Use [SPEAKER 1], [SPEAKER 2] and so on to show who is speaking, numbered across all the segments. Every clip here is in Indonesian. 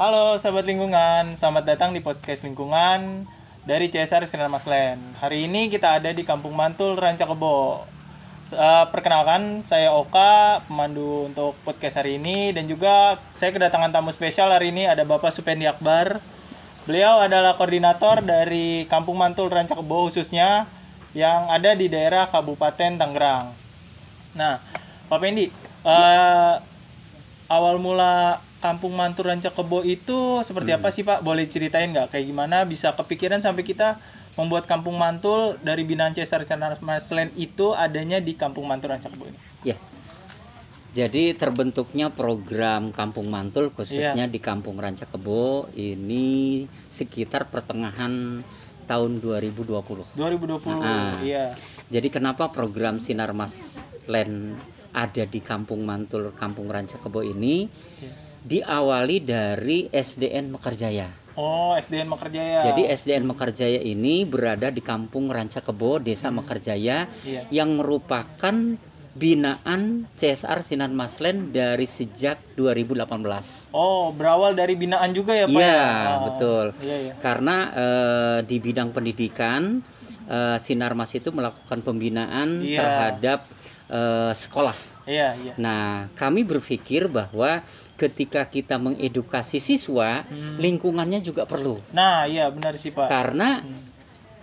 [SPEAKER 1] Halo sahabat lingkungan, selamat datang di podcast lingkungan dari CSR Sinar Maslen. Hari ini kita ada di Kampung Mantul, Rancakebo. Eh, perkenalkan, saya Oka, pemandu untuk podcast hari ini dan juga saya kedatangan tamu spesial hari ini ada Bapak Supendi Akbar. Beliau adalah koordinator dari Kampung Mantul Rancakebo khususnya yang ada di daerah Kabupaten Tangerang. Nah, Pak Pendi, ya. uh, awal mula Kampung dan Cekebo itu seperti hmm. apa sih Pak? Boleh ceritain nggak kayak gimana bisa kepikiran sampai kita membuat Kampung Mantul dari binaan Cesar Maslen itu adanya di Kampung Mantul dan Cekebo ini?
[SPEAKER 2] Ya. Jadi terbentuknya program Kampung Mantul khususnya yeah. di Kampung Ranca Kebo ini sekitar pertengahan tahun 2020. 2020. Nah, ah. iya. Jadi kenapa program Sinar Mas Len ada di Kampung Mantul, Kampung Ranca Kebo ini? Yeah diawali dari SDN Mekarjaya.
[SPEAKER 1] Oh, SDN Mekarjaya. Jadi
[SPEAKER 2] SDN Mekarjaya ini berada di Kampung Ranca Kebo, Desa hmm. Mekarjaya iya. yang merupakan binaan CSR Sinan Maslen dari sejak 2018.
[SPEAKER 1] Oh, berawal dari binaan juga ya, Pak? Iya, ya? Oh, betul. Iya,
[SPEAKER 2] iya. Karena eh, di bidang pendidikan eh, Sinar Mas itu melakukan pembinaan iya. terhadap eh, sekolah Iya, iya. Nah, kami berpikir bahwa ketika kita mengedukasi siswa, hmm. lingkungannya juga perlu.
[SPEAKER 1] Nah, iya benar sih, Pak.
[SPEAKER 2] Karena hmm.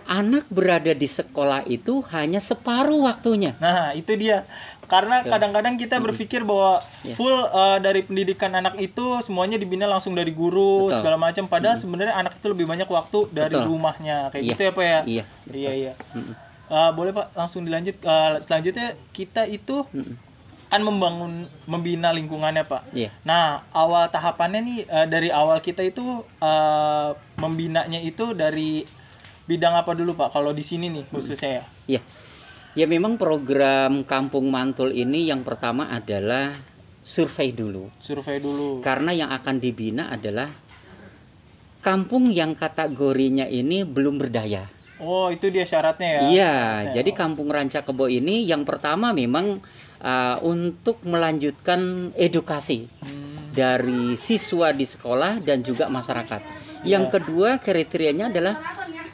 [SPEAKER 2] anak berada di sekolah itu hanya separuh waktunya. Nah, itu dia. Karena kadang-kadang kita hmm. berpikir bahwa iya. full uh, dari pendidikan
[SPEAKER 1] anak itu semuanya dibina langsung dari guru betul. segala macam. Padahal hmm. sebenarnya anak itu lebih banyak waktu dari betul. rumahnya kayak iya. gitu ya pak ya. Iya, iya, iya. Hmm. Eh, boleh pak langsung dilanjut. Uh, selanjutnya kita itu hmm kan membangun membina lingkungannya pak. Yeah. Nah awal tahapannya nih uh, dari awal kita itu uh, membinanya itu dari bidang apa dulu pak? Kalau di sini nih khususnya ya.
[SPEAKER 2] Iya. Yeah. Ya memang program Kampung Mantul ini yang pertama adalah survei dulu. Survei dulu. Karena yang akan dibina adalah kampung yang kategorinya ini belum berdaya. Oh, itu dia syaratnya ya. Iya, ya, jadi oh. Kampung Ranca Kebo ini yang pertama memang uh, untuk melanjutkan edukasi hmm. dari siswa di sekolah dan juga masyarakat. Iya. Yang kedua kriterianya adalah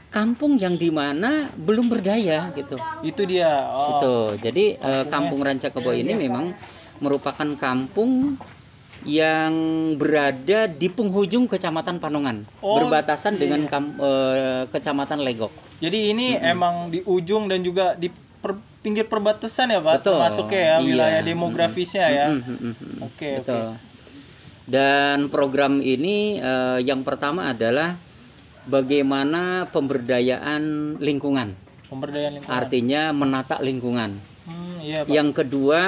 [SPEAKER 2] kampung yang dimana belum berdaya gitu. Itu dia. Oh. Itu. Jadi uh, Kampung Ranca Kebo ini memang merupakan kampung yang berada di penghujung kecamatan Panongan, oh, berbatasan iya. dengan kam, e, kecamatan Legok. Jadi ini mm -hmm. emang di ujung dan juga di per, pinggir
[SPEAKER 1] perbatasan
[SPEAKER 2] ya, Pak, Betul. termasuknya ya iya. wilayah demografisnya ya. Oke, mm -hmm. oke. Okay, Dan program ini e, yang pertama adalah bagaimana pemberdayaan lingkungan. Pemberdayaan lingkungan. Artinya menata lingkungan. Hmm, iya, Pak. Yang kedua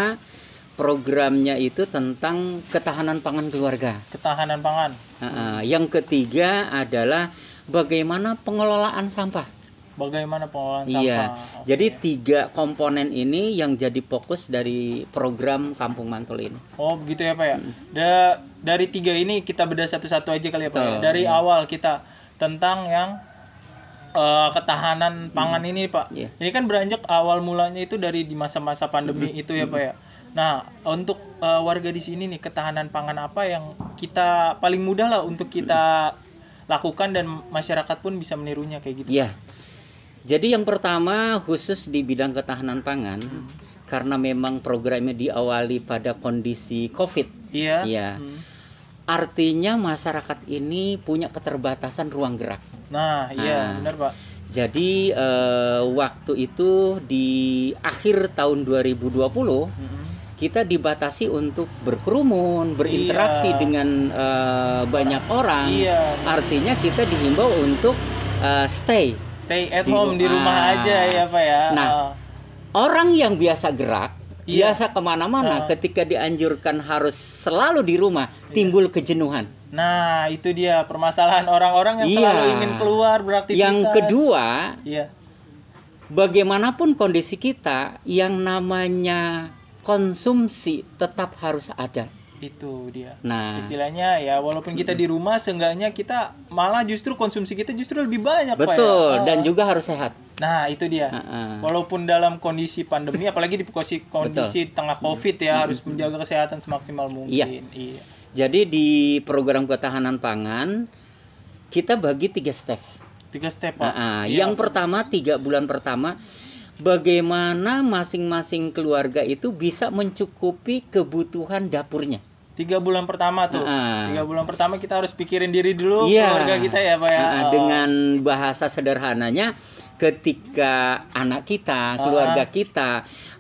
[SPEAKER 2] programnya itu tentang ketahanan pangan keluarga. Ketahanan pangan. Uh, yang ketiga adalah bagaimana pengelolaan sampah. Bagaimana pengelolaan iya, sampah? Iya. Okay. Jadi tiga komponen ini yang jadi fokus dari program Kampung Mantul ini.
[SPEAKER 1] Oh, begitu ya Pak ya. Hmm. Da dari tiga ini kita beda satu-satu aja kali ya Pak. Oh, ya? Dari iya. awal kita tentang yang eh, ketahanan pangan hmm. ini Pak. Yeah. Ini kan beranjak awal mulanya itu dari di masa-masa pandemi hmm. itu ya Pak ya Nah, untuk uh, warga di sini nih ketahanan pangan apa yang kita paling mudah lah untuk kita lakukan dan masyarakat pun bisa menirunya kayak gitu.
[SPEAKER 2] Iya. Jadi yang pertama khusus di bidang ketahanan pangan hmm. karena memang programnya diawali pada kondisi Covid. Iya. Iya. Hmm. Artinya masyarakat ini punya keterbatasan ruang gerak. Nah, iya nah. benar, Pak. Jadi eh, waktu itu di akhir tahun 2020 mm -hmm kita dibatasi untuk berkerumun, berinteraksi iya. dengan uh, banyak orang. Iya. Artinya kita dihimbau untuk uh, stay, stay at di home rumah. di rumah aja ya pak ya. Nah, oh. orang yang biasa gerak, iya. biasa kemana-mana, oh. ketika dianjurkan harus selalu di rumah, iya. timbul kejenuhan.
[SPEAKER 1] Nah, itu dia permasalahan orang-orang yang iya. selalu ingin keluar beraktivitas. Yang kedua,
[SPEAKER 2] iya. bagaimanapun kondisi kita, yang namanya konsumsi tetap harus ada itu dia nah
[SPEAKER 1] istilahnya ya walaupun kita di rumah
[SPEAKER 2] seenggaknya kita malah justru konsumsi kita justru lebih banyak
[SPEAKER 1] betul Pak, ya. Oh. dan juga harus sehat nah itu dia uh -uh. walaupun dalam kondisi pandemi apalagi di kondisi kondisi tengah covid ya harus menjaga kesehatan semaksimal mungkin iya. iya
[SPEAKER 2] jadi di program ketahanan pangan kita bagi tiga step tiga step Pak. -uh. iya. yang pertama tiga bulan pertama bagaimana masing-masing keluarga itu bisa mencukupi kebutuhan dapurnya tiga bulan pertama tuh uh, tiga bulan pertama kita harus pikirin diri dulu yeah. keluarga kita ya pak ya uh, dengan bahasa sederhananya ketika anak kita, keluarga ah. kita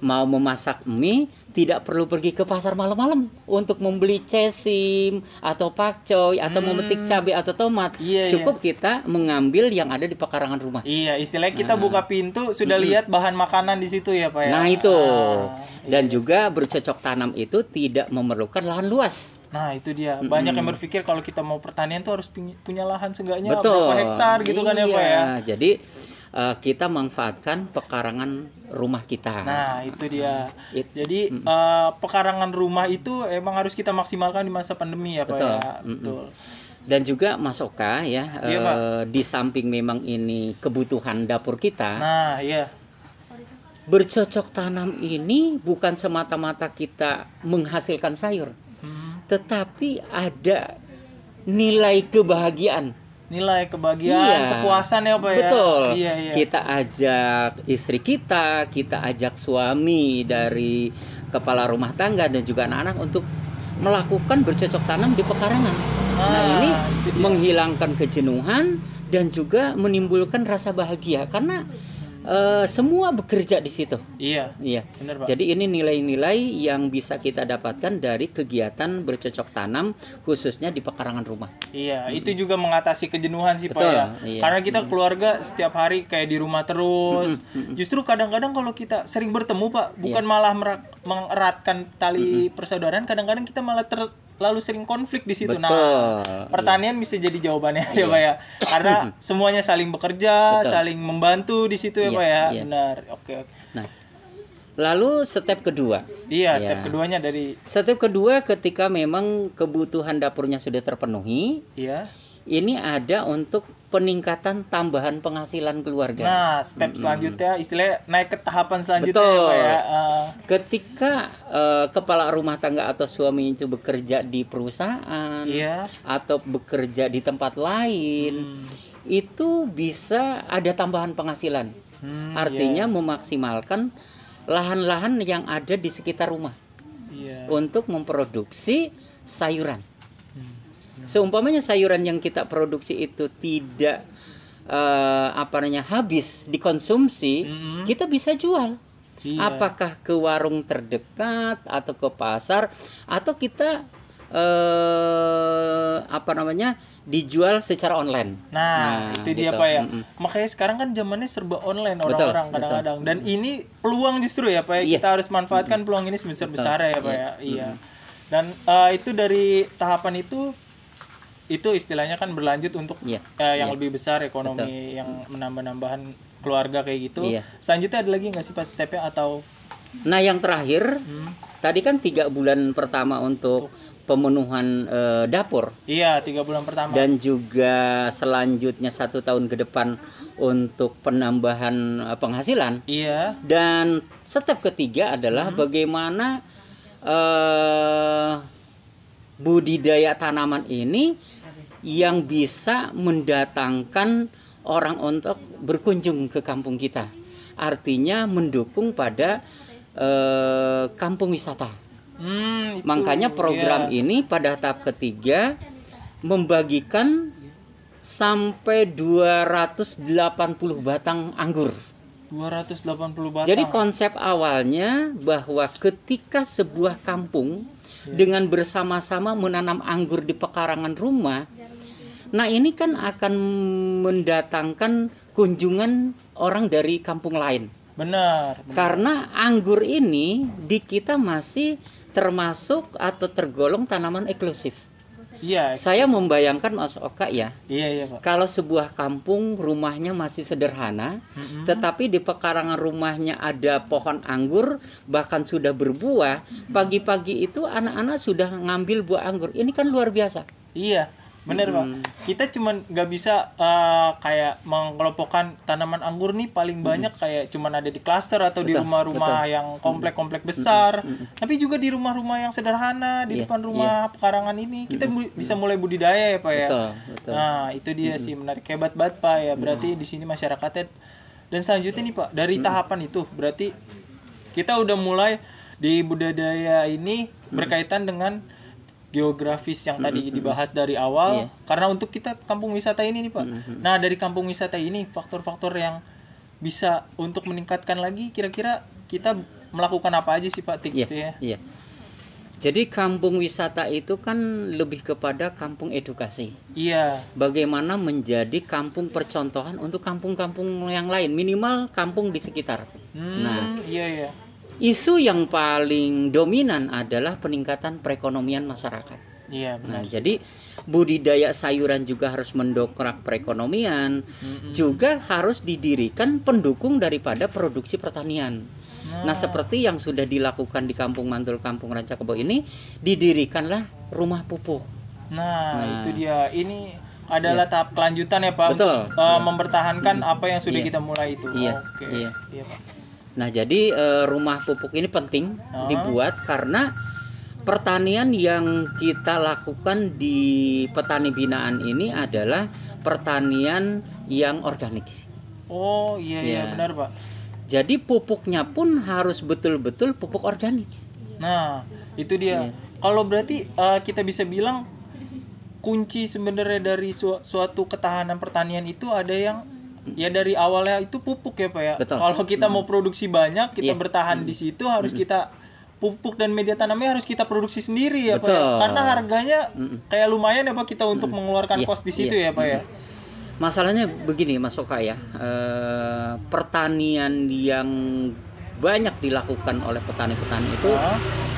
[SPEAKER 2] mau memasak mie, tidak perlu pergi ke pasar malam-malam untuk membeli cesim atau pakcoy atau hmm. memetik cabai atau tomat. Iya, iya. Cukup iya. kita mengambil yang ada di pekarangan rumah. Iya, istilahnya kita nah. buka pintu sudah -hmm. lihat bahan makanan di situ ya, Pak ya. Nah, itu. Ah, Dan iya. juga bercocok tanam itu tidak memerlukan
[SPEAKER 1] lahan luas. Nah itu dia banyak -hmm. yang berpikir kalau kita mau pertanian tuh harus punya lahan seenggaknya berapa hektar gitu iya. kan ya pak ya. Iya,
[SPEAKER 2] jadi uh, kita manfaatkan pekarangan rumah kita. Nah, itu dia.
[SPEAKER 1] It, Jadi mm -mm. Uh, pekarangan rumah itu emang harus kita maksimalkan di masa pandemi ya, Pak Betul. ya. Mm Betul.
[SPEAKER 2] Dan juga Mas Oka ya, iya, uh, di samping memang ini kebutuhan dapur kita. Nah, iya. Bercocok tanam ini bukan semata-mata kita menghasilkan sayur. Hmm. Tetapi ada nilai kebahagiaan nilai kebahagiaan iya, kepuasan ya pak ya betul iya, iya. kita ajak istri kita kita ajak suami dari kepala rumah tangga dan juga anak-anak untuk melakukan bercocok tanam di pekarangan nah, ah, nah ini menghilangkan kejenuhan dan juga menimbulkan rasa bahagia karena uh, semua bekerja di situ. Iya. Iya. Benar, Pak. Jadi ini nilai-nilai yang bisa kita dapatkan dari kegiatan bercocok tanam khususnya di pekarangan rumah.
[SPEAKER 1] Iya, hmm. itu juga mengatasi kejenuhan sih, Betul, Pak ya. Iya. Karena kita keluarga setiap hari kayak di rumah terus. Justru kadang-kadang kalau kita sering bertemu, Pak, bukan iya. malah mengeratkan tali persaudaraan, kadang-kadang kita malah ter lalu sering konflik di situ. Nah, Betul. Nah, pertanian bisa jadi jawabannya ya, iya. ya Pak ya. Karena semuanya saling bekerja, Betul. saling membantu di situ ya iya, Pak ya. Iya. Benar. Oke,
[SPEAKER 2] oke. Nah, Lalu step kedua. Iya, ya. step keduanya dari Step kedua ketika memang kebutuhan dapurnya sudah terpenuhi. Iya ini ada untuk peningkatan tambahan penghasilan keluarga. Nah, step mm selanjutnya istilahnya naik ke tahapan selanjutnya Betul. ya, Pak, Uh. Ketika uh, kepala rumah tangga atau suami itu bekerja di perusahaan yeah. atau bekerja di tempat lain, hmm. itu bisa ada tambahan penghasilan. Hmm, Artinya yeah. memaksimalkan lahan-lahan yang ada di sekitar rumah yeah. untuk memproduksi sayuran. Hmm Seumpamanya sayuran yang kita produksi itu tidak uh, apa namanya habis dikonsumsi, mm -hmm. kita bisa jual. Yeah. Apakah ke warung terdekat atau ke pasar atau kita uh, apa namanya dijual secara online. Nah, nah itu gitu. dia Pak ya. Mm-mm.
[SPEAKER 1] Makanya sekarang kan zamannya serba online orang-orang kadang-kadang dan mm. ini peluang justru ya Pak ya. Yeah. Kita harus manfaatkan mm. peluang ini sebesar-besarnya ya Pak yeah. ya. Iya. Mm. Dan uh, itu dari tahapan itu itu istilahnya kan berlanjut untuk yeah. Iya. uh, yang yeah. lebih besar ekonomi Betul. yang menambah-nambahan keluarga kayak gitu. Yeah. Selanjutnya ada lagi nggak sih pas TP ya? atau Nah,
[SPEAKER 2] yang terakhir hmm. tadi kan tiga bulan pertama untuk pemenuhan uh, dapur.
[SPEAKER 1] Iya, tiga bulan pertama. Dan
[SPEAKER 2] juga selanjutnya satu tahun ke depan untuk penambahan eh, penghasilan. Iya. Dan step ketiga adalah hmm. bagaimana uh, budidaya tanaman ini yang bisa mendatangkan orang untuk berkunjung ke kampung kita. Artinya mendukung pada eh, kampung wisata. Hmm, itu, Makanya program yeah. ini pada tahap ketiga membagikan sampai 280 batang anggur.
[SPEAKER 1] 280 batang. Jadi
[SPEAKER 2] konsep awalnya bahwa ketika sebuah kampung iya. dengan bersama-sama menanam anggur di pekarangan rumah, Nah ini kan akan mendatangkan kunjungan orang dari kampung lain. Benar, benar. Karena anggur ini di kita masih termasuk atau tergolong tanaman eksklusif. Iya. Saya membayangkan Mas Oka ya. Iya iya Pak. Kalau sebuah kampung rumahnya masih sederhana, mm-hmm. tetapi di pekarangan rumahnya ada pohon anggur bahkan sudah berbuah, pagi-pagi itu anak-anak sudah ngambil buah anggur. Ini kan luar biasa.
[SPEAKER 1] Iya bener pak kita cuman nggak bisa uh, kayak mengelompokkan tanaman anggur nih paling banyak kayak cuman ada di klaster atau betul, di rumah-rumah yang komplek-komplek besar tapi juga di rumah-rumah yang sederhana di yeah, depan iya. rumah yeah. pekarangan ini kita hmm. bisa mulai budidaya ya pak ya betul, betul. nah itu dia sih menarik hebat banget pak ya berarti di sini masyarakatnya dan selanjutnya nih pak dari tahapan itu berarti kita udah mulai di budidaya ini berkaitan dengan geografis yang tadi mm -hmm. dibahas dari awal yeah. karena untuk kita kampung wisata ini nih Pak. Mm -hmm. Nah, dari kampung wisata ini faktor-faktor yang bisa untuk meningkatkan lagi kira-kira kita melakukan
[SPEAKER 2] apa aja sih Pak tipsnya? Yeah. Yeah. Jadi kampung wisata itu kan lebih kepada kampung edukasi. Iya. Bagaimana menjadi kampung percontohan untuk kampung-kampung yang lain, minimal kampung di sekitar.
[SPEAKER 1] Hmm, nah,
[SPEAKER 2] iya iya isu yang paling dominan adalah peningkatan perekonomian masyarakat. Iya nah, benar. Nah, jadi budidaya sayuran juga harus mendokrak perekonomian, mm-hmm. juga harus didirikan pendukung daripada produksi pertanian. Nah. nah, seperti yang sudah dilakukan di Kampung Mantul Kampung Ranca Kebo ini, didirikanlah rumah pupuk.
[SPEAKER 1] Nah, nah. itu
[SPEAKER 2] dia. Ini adalah ya.
[SPEAKER 1] tahap kelanjutan
[SPEAKER 2] ya, Pak. Betul. Untuk, uh, eh, mempertahankan
[SPEAKER 1] ya. apa yang sudah iya. kita mulai itu. Iya. Oke. Okay. Iya. Ya, Pak.
[SPEAKER 2] Nah, jadi uh, rumah pupuk ini penting oh. dibuat karena pertanian yang kita lakukan di petani binaan ini adalah pertanian yang organik.
[SPEAKER 1] Oh, iya ya. benar, Pak.
[SPEAKER 2] Jadi pupuknya pun harus betul-betul pupuk organik. Nah, itu dia. Iya. Kalau berarti uh, kita bisa bilang
[SPEAKER 1] kunci sebenarnya dari su suatu ketahanan pertanian itu ada yang ya dari awalnya itu pupuk ya pak ya kalau kita mau produksi banyak kita yeah. bertahan di situ harus kita pupuk dan media tanamnya harus kita produksi sendiri ya Betul. pak ya karena harganya kayak
[SPEAKER 2] lumayan ya pak kita untuk mengeluarkan yeah. kos di situ yeah. ya pak ya masalahnya begini mas Oka ya e, pertanian yang banyak dilakukan oleh petani-petani itu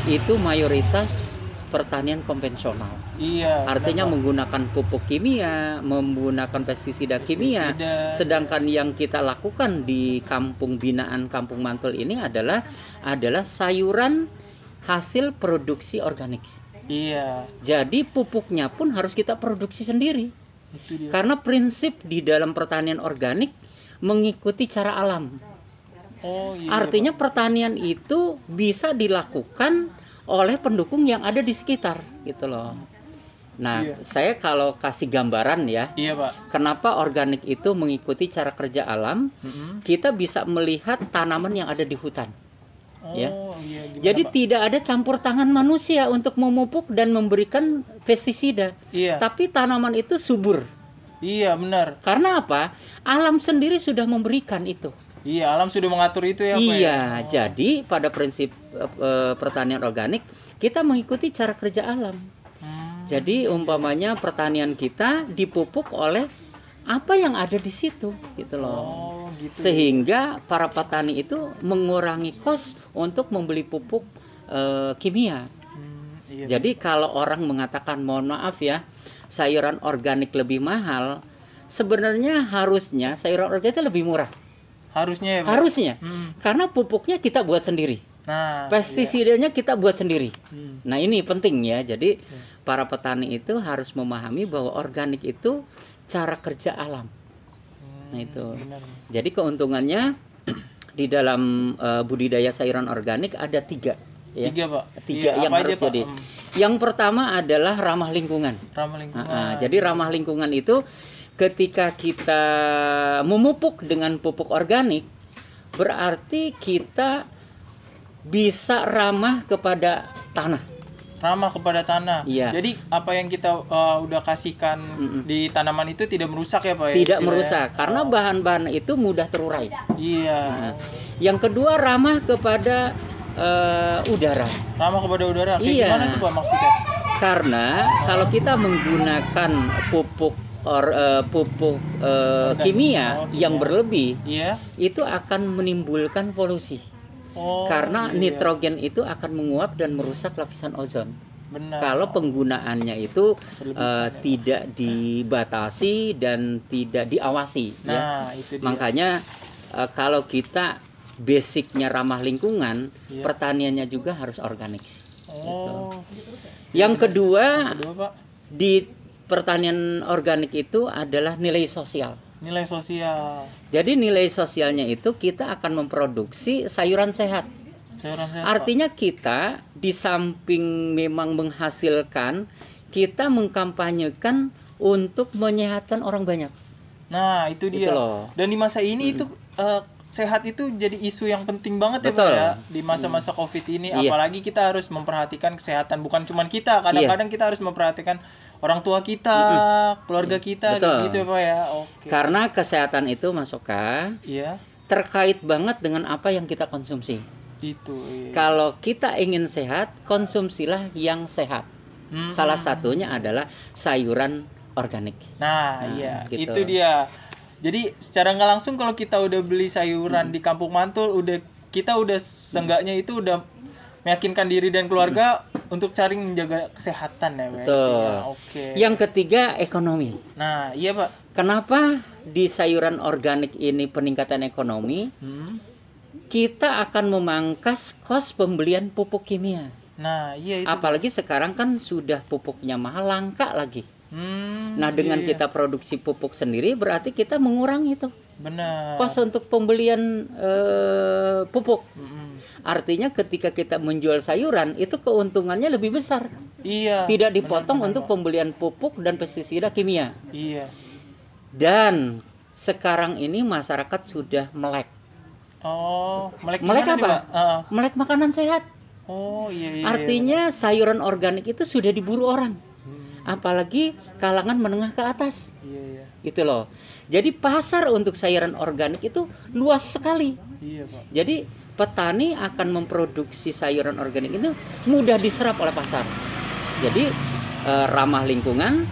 [SPEAKER 2] itu mayoritas pertanian konvensional.
[SPEAKER 1] Iya. Artinya kenapa?
[SPEAKER 2] menggunakan pupuk kimia, menggunakan pestisida, kimia. Sedangkan yang kita lakukan di kampung binaan Kampung Mantul ini adalah adalah sayuran hasil produksi organik. Iya. Jadi pupuknya pun harus kita produksi sendiri. Itu dia. Karena prinsip di dalam pertanian organik mengikuti cara alam. Oh, iya, Artinya Pak. pertanian itu bisa dilakukan oleh pendukung yang ada di sekitar gitu loh. Nah, iya. saya kalau kasih gambaran ya, iya, Pak. kenapa organik itu mengikuti cara kerja alam, mm -hmm. kita bisa melihat tanaman yang ada di hutan. Oh, ya. Iya, gimana, Jadi Pak? tidak ada campur tangan manusia untuk memupuk dan memberikan pestisida. Iya. Tapi tanaman itu subur.
[SPEAKER 1] Iya, benar.
[SPEAKER 2] Karena apa? Alam sendiri sudah memberikan itu. Iya, alam sudah mengatur itu ya. ya? iya, ya? Oh. jadi pada prinsip e, pertanian organik kita mengikuti cara kerja alam. Hmm. Jadi umpamanya pertanian kita dipupuk oleh apa yang ada di situ, gitu loh. Oh, gitu. Sehingga para petani itu mengurangi kos untuk membeli pupuk e, kimia. Hmm, iya. Jadi kalau orang mengatakan mohon maaf ya, sayuran organik lebih mahal, sebenarnya harusnya sayuran organik itu lebih murah harusnya ya, harusnya hmm. karena pupuknya kita buat sendiri nah pestisidanya iya. kita buat sendiri hmm. nah ini penting ya jadi hmm. para petani itu harus memahami bahwa organik itu cara kerja alam hmm, nah itu benar. jadi keuntungannya di dalam uh, budidaya sayuran organik ada tiga ya. tiga pak tiga iya, yang harus aja, jadi pak? Hmm. yang pertama adalah ramah lingkungan ramah lingkungan jadi ramah lingkungan itu ketika kita memupuk dengan pupuk organik berarti kita bisa ramah kepada tanah ramah kepada tanah. Iya. Jadi apa yang kita
[SPEAKER 1] uh, udah kasihkan mm -mm. di tanaman itu tidak merusak ya pak? Ya, tidak merusak karena oh.
[SPEAKER 2] bahan-bahan oh. itu mudah terurai. Iya. Nah, yang kedua ramah kepada uh, udara. Ramah kepada udara. iya. Gimana tuh pak maksudnya? Karena kalau kita menggunakan pupuk or uh, pupuk uh, kimia yang berlebih yeah. itu akan menimbulkan polusi oh, karena iya, iya. nitrogen itu akan menguap dan merusak lapisan ozon Benar. kalau penggunaannya itu uh, tidak dibatasi dan tidak diawasi ya. nah, ya itu dia. makanya uh, kalau kita basicnya ramah lingkungan yeah. pertaniannya juga harus organik
[SPEAKER 1] oh. gitu.
[SPEAKER 2] yang kedua, yang kedua Pak. di pertanian organik itu adalah nilai sosial.
[SPEAKER 1] Nilai sosial.
[SPEAKER 2] Jadi nilai sosialnya itu kita akan memproduksi sayuran sehat. Sayuran sehat. Artinya kita di samping memang menghasilkan, kita mengkampanyekan untuk menyehatkan orang banyak. Nah, itu gitu dia. Gitu loh. Dan di
[SPEAKER 1] masa ini hmm. itu uh, sehat itu jadi isu yang penting banget Betul. ya Pak ya di masa-masa Covid ini iya. apalagi kita harus memperhatikan kesehatan bukan cuma kita kadang-kadang iya. kita harus memperhatikan
[SPEAKER 2] orang tua kita, keluarga kita Betul. gitu ya Pak ya. Oke. Karena kesehatan itu masuk iya. terkait banget dengan apa yang kita konsumsi. Itu. Iya. Kalau kita ingin sehat, konsumsilah yang sehat. -hmm. Salah satunya adalah sayuran organik. Nah, nah iya, gitu. itu dia jadi secara nggak
[SPEAKER 1] langsung kalau kita udah beli sayuran hmm. di kampung mantul udah kita udah senggaknya itu udah
[SPEAKER 2] meyakinkan diri dan keluarga hmm. untuk cari menjaga kesehatan ya, Betul. Ya, Oke. Okay. Yang ketiga ekonomi. Nah, iya Pak. Kenapa di sayuran organik ini peningkatan ekonomi? Hmm. Kita akan memangkas kos pembelian pupuk kimia.
[SPEAKER 1] Nah, iya itu. Apalagi
[SPEAKER 2] sekarang kan sudah pupuknya mahal langka lagi.
[SPEAKER 1] Hmm, nah dengan iya, iya. kita
[SPEAKER 2] produksi pupuk sendiri berarti kita mengurangi itu. Benar. pas untuk pembelian eh, pupuk. hmm Artinya ketika kita menjual sayuran itu keuntungannya lebih besar. Iya. Tidak dipotong benar, benar, untuk Pak. pembelian pupuk dan pestisida kimia. Iya. Dan sekarang ini masyarakat sudah melek. Oh, melek, melek apa? Nih, uh. Melek makanan sehat. Oh iya, iya. iya Artinya iya. sayuran organik itu sudah diburu orang apalagi kalangan menengah ke atas iya, iya. gitu loh jadi pasar untuk sayuran organik itu luas sekali iya, Pak. jadi petani akan memproduksi sayuran organik itu mudah diserap oleh pasar jadi eh, ramah lingkungan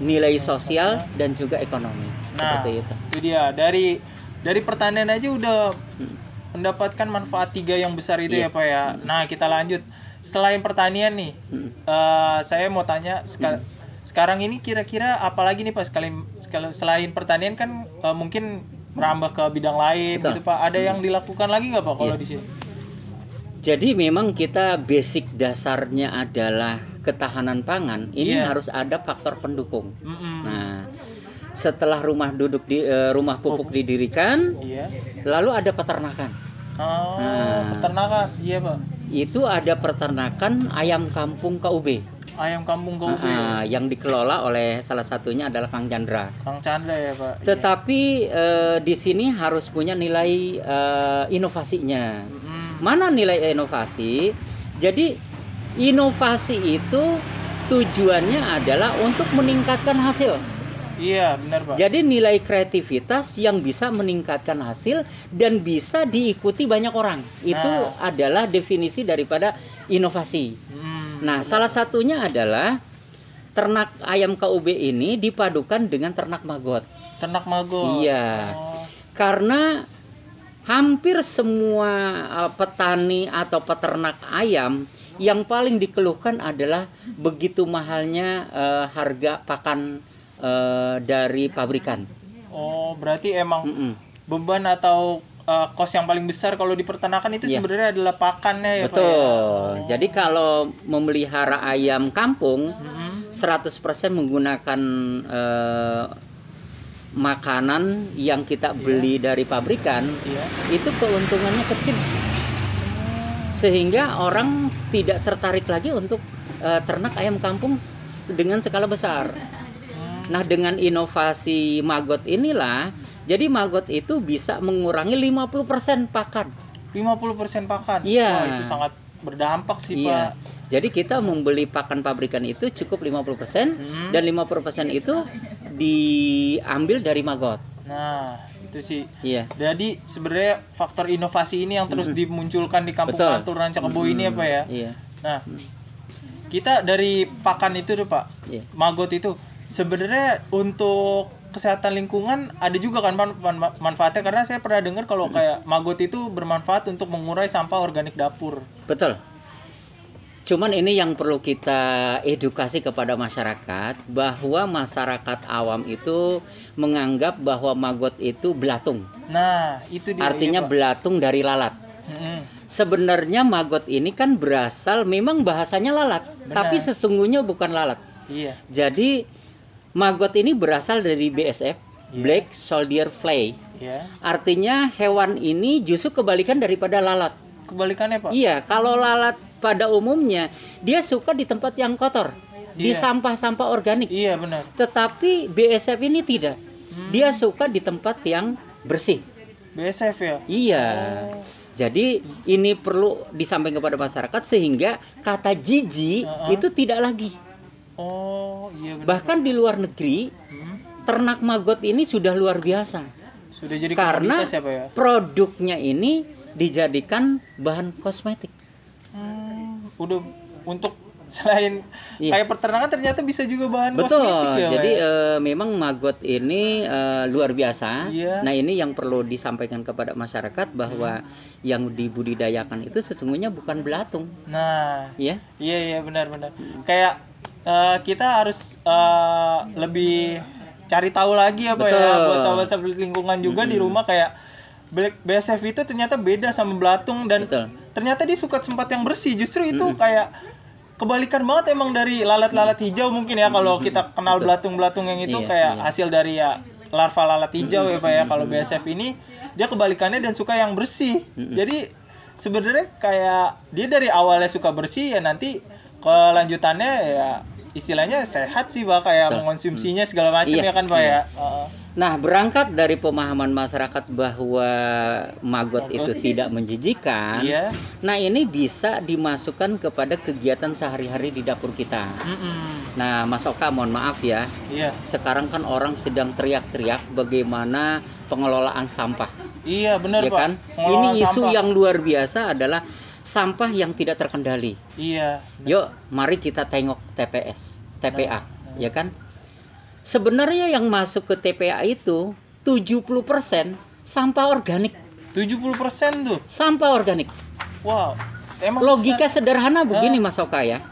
[SPEAKER 2] nilai sosial dan juga ekonomi nah, seperti itu itu dia dari
[SPEAKER 1] dari pertanian aja udah hmm. mendapatkan manfaat tiga yang besar itu yeah. ya pak ya hmm. nah kita lanjut selain pertanian nih hmm. uh, saya mau tanya sekali hmm sekarang ini kira-kira apalagi nih Pak sekali, sekali selain pertanian kan uh, mungkin merambah ke bidang lain Betul. gitu Pak. Ada hmm. yang dilakukan lagi nggak Pak kalau yeah. di sini?
[SPEAKER 2] Jadi memang kita basic dasarnya adalah ketahanan pangan. Ini yeah. harus ada faktor pendukung. Mm -hmm. Nah, setelah rumah duduk di uh, rumah pupuk oh. didirikan, yeah. lalu ada peternakan.
[SPEAKER 1] Oh, nah, peternakan, iya pak.
[SPEAKER 2] Itu ada peternakan ayam kampung KUB
[SPEAKER 1] ayam kampung kau uh, ah,
[SPEAKER 2] yang dikelola oleh salah satunya adalah Kang Chandra.
[SPEAKER 1] Kang Chandra ya Pak.
[SPEAKER 2] Tetapi uh, di sini harus punya nilai uh, inovasinya. Mm-hmm. Mana nilai inovasi? Jadi inovasi itu tujuannya adalah untuk meningkatkan hasil. Iya, benar, Pak. Jadi nilai kreativitas yang bisa meningkatkan hasil dan bisa diikuti banyak orang. Itu nah. adalah definisi daripada inovasi. Hmm. Hmm. Nah, salah satunya adalah ternak ayam KUB ini dipadukan dengan ternak magot. Ternak magot. Iya. Oh. Karena hampir semua e, petani atau peternak ayam yang paling dikeluhkan adalah begitu mahalnya uh, harga pakan uh, dari pabrikan. Oh, berarti emang mm -mm. beban atau uh, kos yang paling besar kalau di peternakan itu yeah. sebenarnya adalah pakannya ya Betul. Pak, ya? Oh. Jadi kalau memelihara ayam kampung mm-hmm. 100% menggunakan uh, makanan yang kita iya. beli yeah. dari pabrikan yeah. itu keuntungannya kecil. Sehingga orang tidak tertarik lagi untuk uh, ternak ayam kampung dengan skala besar Nah, dengan inovasi maggot inilah, jadi maggot itu bisa mengurangi 50% pakan. 50% pakan. Iya. itu sangat berdampak sih, yeah. Pak. Jadi kita membeli pakan pabrikan itu cukup 50% hmm. dan 50% itu diambil dari maggot
[SPEAKER 1] Nah, itu sih. Iya. Jadi sebenarnya faktor inovasi ini yang terus mm -hmm. dimunculkan di kampung Betul. Panturan mm ya, -hmm. ini apa ya? Iya. Nah, kita dari pakan itu tuh Pak, Yeah. Magot itu sebenarnya untuk kesehatan lingkungan ada juga kan man man manfaatnya karena saya pernah dengar kalau kayak maggot itu bermanfaat untuk mengurai sampah organik dapur.
[SPEAKER 2] Betul. Cuman ini yang perlu kita edukasi kepada masyarakat bahwa masyarakat awam itu menganggap bahwa maggot itu belatung. Nah, itu dia. Artinya iya, belatung dari lalat. Mm-hmm. Sebenarnya maggot ini kan berasal memang bahasanya lalat, Benar. tapi sesungguhnya bukan lalat. Iya. Jadi Maggot ini berasal dari BSF, yeah. Black Soldier Fly. Yeah. Artinya hewan ini justru kebalikan daripada lalat. Kebalikannya pak? Iya, kalau lalat pada umumnya dia suka di tempat yang kotor, yeah. di iya. sampah-sampah organik. Iya yeah, benar. Tetapi BSF ini tidak. Hmm. Dia suka di tempat yang bersih. BSF ya? Iya. Oh. Jadi ini perlu disampaikan kepada masyarakat sehingga kata jijik uh -huh. itu tidak lagi. Oh iya. Benar. Bahkan di luar negeri hmm? ternak maggot ini sudah luar biasa. Sudah jadi karena ya, ya? produknya ini dijadikan bahan kosmetik. Hmm, udah untuk selain iya. kayak peternakan ternyata bisa juga bahan betul ya, jadi ya? E, memang maggot ini e, luar biasa iya. nah ini yang perlu disampaikan kepada masyarakat bahwa hmm. yang dibudidayakan itu sesungguhnya bukan belatung
[SPEAKER 1] nah ya iya iya benar-benar iya, hmm. kayak Eh,
[SPEAKER 2] kita harus
[SPEAKER 1] uh, lebih cari tahu lagi apa ya, Betul. ya buat sahabat-sahabat lingkungan juga -hmm. di rumah kayak Black BSF itu ternyata beda sama belatung dan Betul. ternyata dia suka sempat yang bersih justru itu -hmm. kayak kebalikan banget emang dari lalat-lalat hijau mungkin ya kalau kita kenal belatung-belatung yang itu iya, kayak iya. hasil dari ya larva lalat hijau ya pak ya kalau BSF ini dia kebalikannya dan suka yang bersih jadi sebenarnya kayak dia dari awalnya suka bersih ya nanti kelanjutannya ya istilahnya sehat sih pak kayak Betul. mengonsumsinya segala macam iya. ya kan pak iya. ya.
[SPEAKER 2] Uh. Nah berangkat dari pemahaman masyarakat bahwa magot itu tidak menjijikan, iya. nah ini bisa dimasukkan kepada kegiatan sehari-hari di dapur kita. Mm -mm. Nah Mas Oka mohon maaf ya, iya. sekarang kan orang sedang teriak-teriak bagaimana pengelolaan sampah. Iya benar ya pak. Kan? Ini isu sampah. yang luar biasa adalah sampah yang tidak terkendali. Iya. Benar. Yuk, mari kita tengok TPS, TPA, benar, benar. ya kan? Sebenarnya yang masuk ke TPA itu 70% sampah organik. 70% tuh. Sampah organik. Wow. Emang Logika besar. sederhana begini ah. Mas Oka ya.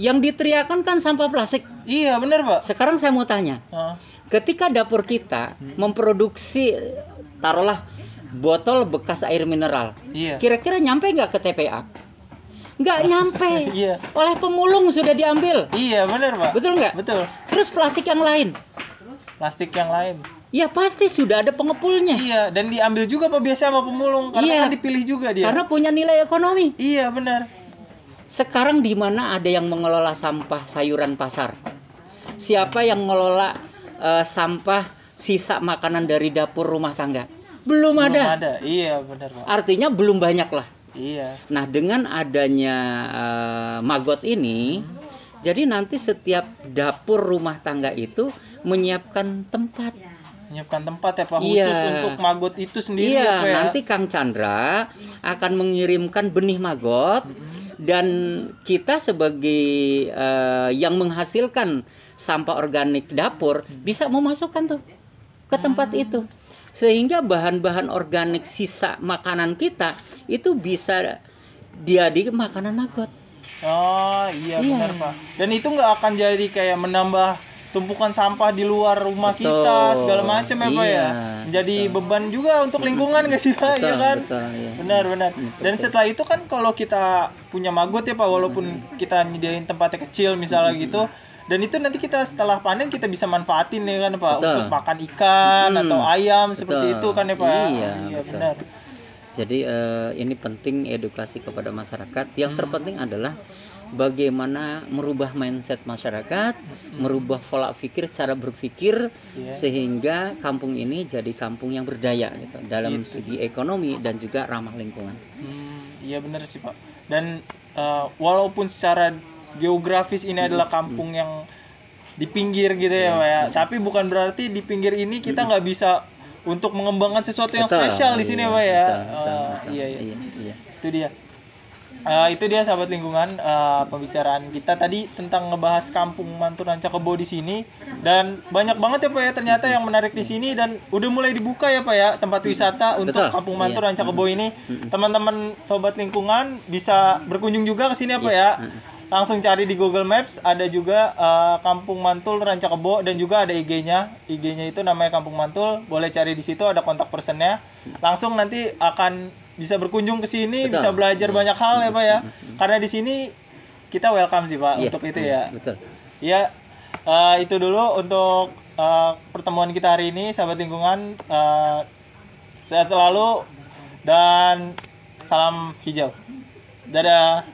[SPEAKER 2] Yang diteriakan kan sampah plastik. Iya, benar, Pak. Sekarang saya mau tanya. Ha? Ah. Ketika dapur kita hmm. memproduksi taruhlah botol bekas air mineral. Iya. Kira-kira nyampe nggak ke TPA? Nggak nyampe. iya. Oleh pemulung sudah diambil. Iya, benar, Pak. Betul nggak? Betul. Terus plastik yang lain? Plastik yang lain. Ya pasti sudah ada pengepulnya. Iya, dan diambil juga apa biasa sama pemulung karena iya. kan dipilih juga dia. Karena punya nilai ekonomi. Iya, benar. Sekarang di mana ada yang mengelola sampah sayuran pasar? Siapa yang mengelola uh, eh, sampah sisa makanan dari dapur rumah tangga? belum, ada. ada.
[SPEAKER 1] Iya, benar, Pak.
[SPEAKER 2] Artinya belum banyak lah. Iya. Nah, dengan adanya uh, magot ini, hmm. jadi nanti setiap dapur rumah tangga itu menyiapkan tempat. Menyiapkan tempat ya Pak iya. untuk magot itu sendiri iya, ya, ya. nanti Kang Chandra akan mengirimkan benih magot. -hmm dan kita sebagai uh, yang menghasilkan sampah organik dapur bisa memasukkan tuh ke tempat hmm. itu sehingga bahan-bahan organik sisa makanan kita itu bisa diadik makanan maggot.
[SPEAKER 1] Oh ah, iya, iya. benar pak.
[SPEAKER 2] Dan itu nggak akan jadi kayak menambah
[SPEAKER 1] tumpukan sampah di luar rumah betul. kita segala macam ya pak ya. Iya, jadi betul. beban juga untuk lingkungan nggak sih pak? Ya kan? Iya kan? Benar benar. Iya. Dan setelah itu kan kalau kita punya maggot ya pak, walaupun kita nyediain tempatnya kecil misalnya gitu dan itu nanti kita setelah panen kita bisa manfaatin nih ya kan pak betul. untuk makan ikan hmm. atau ayam betul. seperti itu kan ya pak iya, iya benar
[SPEAKER 2] jadi uh, ini penting edukasi kepada masyarakat yang hmm. terpenting adalah bagaimana merubah mindset masyarakat, hmm. merubah pola pikir, cara berpikir yeah. sehingga kampung ini jadi kampung yang berdaya gitu dalam gitu. segi ekonomi dan juga ramah lingkungan.
[SPEAKER 1] Hmm, iya hmm, benar sih pak. Dan uh, walaupun secara geografis ini adalah kampung yang di pinggir gitu ya, iya. Pak ya. Tapi bukan berarti di pinggir ini kita nggak bisa untuk mengembangkan sesuatu yang spesial di sini, iya, Pak ya. Oh, iya, iya, iya. Itu dia. Uh, itu dia sahabat lingkungan uh, pembicaraan kita tadi tentang ngebahas kampung Mantunan Cakebo di sini dan banyak banget ya Pak ya ternyata yang menarik di sini dan udah mulai dibuka ya Pak ya tempat wisata Betul. untuk kampung Mantur iya. Cakebo ini teman-teman sahabat lingkungan bisa berkunjung juga ke sini ya Pak ya langsung cari di Google Maps ada juga uh, Kampung Mantul Rancakebo dan juga ada IG-nya IG-nya itu namanya Kampung Mantul boleh cari di situ ada kontak personnya langsung nanti akan bisa berkunjung ke sini betul. bisa belajar hmm. banyak hal ya pak ya hmm. karena di sini kita welcome sih pak yeah. untuk itu iya, ya betul ya uh, itu dulu untuk uh, pertemuan kita hari ini sahabat lingkungan uh, saya selalu dan salam hijau dadah